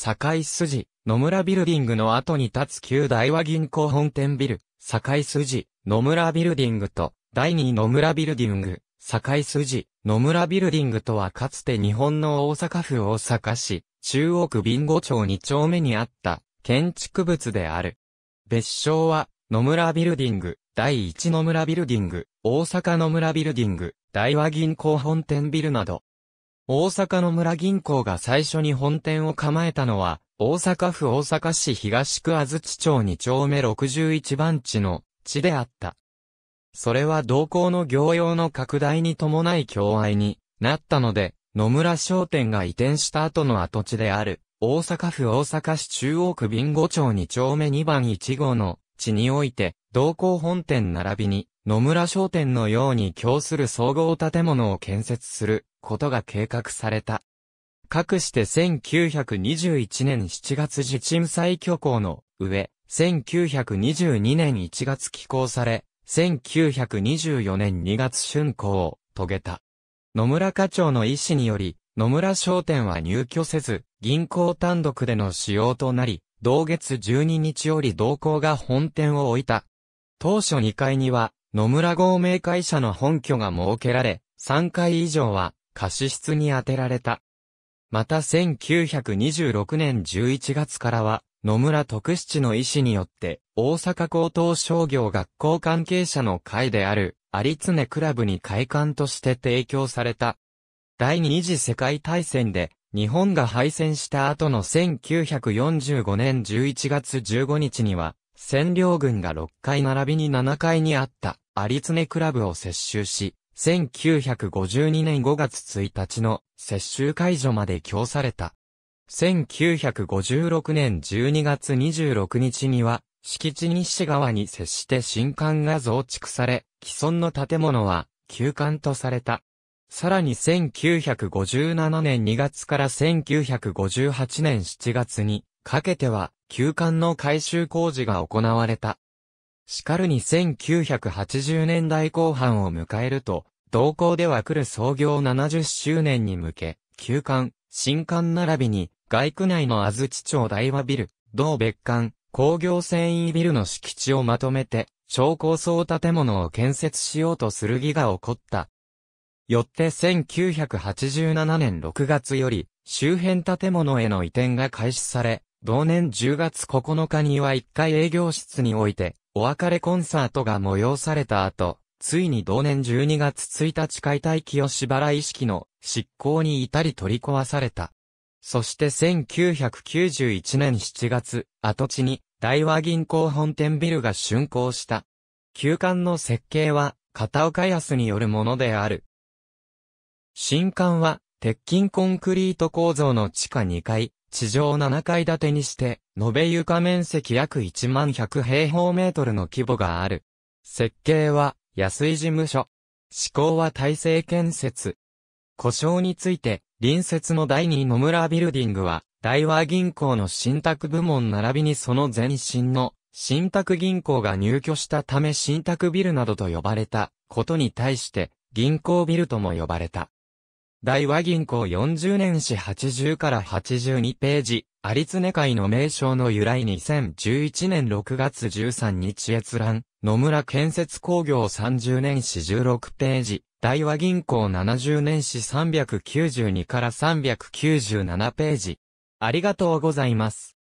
堺筋、野村ビルディングの後に立つ旧大和銀行本店ビル、堺筋、野村ビルディングと、第2野村ビルディング、堺筋、野村ビルディングとはかつて日本の大阪府大阪市、中央区ビン町2丁目にあった、建築物である。別称は、野村ビルディング、第1野村ビルディング、大阪野村ビルディング、大和銀行本店ビルなど、大阪の村銀行が最初に本店を構えたのは、大阪府大阪市東区安土町2丁目61番地の地であった。それは同行の業用の拡大に伴い共愛になったので、野村商店が移転した後の跡地である、大阪府大阪市中央区ビンゴ町2丁目2番1号の地において、同行本店並びに、野村商店のように供する総合建物を建設することが計画された。かくして1921年7月自鎮再挙行の上、1922年1月寄港され、1924年2月竣工を遂げた。野村課長の意思により、野村商店は入居せず、銀行単独での使用となり、同月12日より同行が本店を置いた。当初2階には、野村合名会社の本拠が設けられ、3階以上は、貸室に充てられた。また1926年11月からは、野村徳七の医師によって、大阪高等商業学校関係者の会である、有常クラブに会館として提供された。第二次世界大戦で、日本が敗戦した後の1945年11月15日には、占領軍が6階並びに7階にあった、有常クラブを接収し、1952年5月1日の接収解除まで供された。1956年12月26日には、敷地西側に接して新館が増築され、既存の建物は休館とされた。さらに1957年2月から1958年7月にかけては、休館の改修工事が行われた。しかるに1980年代後半を迎えると、同校では来る創業70周年に向け、旧館、新館並びに、外区内の安土町大和ビル、同別館、工業繊維ビルの敷地をまとめて、超高層建物を建設しようとする儀が起こった。よって1987年6月より、周辺建物への移転が開始され、同年10月9日には1階営業室において、お別れコンサートが催された後、ついに同年12月1日解体清しばら意識の執行に至り取り壊された。そして1991年7月、跡地に大和銀行本店ビルが竣工した。旧館の設計は片岡康によるものである。新館は鉄筋コンクリート構造の地下2階、地上7階建てにして、延べ床面積約1万100平方メートルの規模がある。設計は、安井事務所。施工は体制建設。故障について、隣接の第2野村ビルディングは、大和銀行の信託部門並びにその前身の、信託銀行が入居したため信託ビルなどと呼ばれたことに対して、銀行ビルとも呼ばれた。大和銀行40年史80から82ページ、有常会の名称の由来2011年6月13日閲覧、野村建設工業30年史16ページ、大和銀行70年史392から397ページ。ありがとうございます。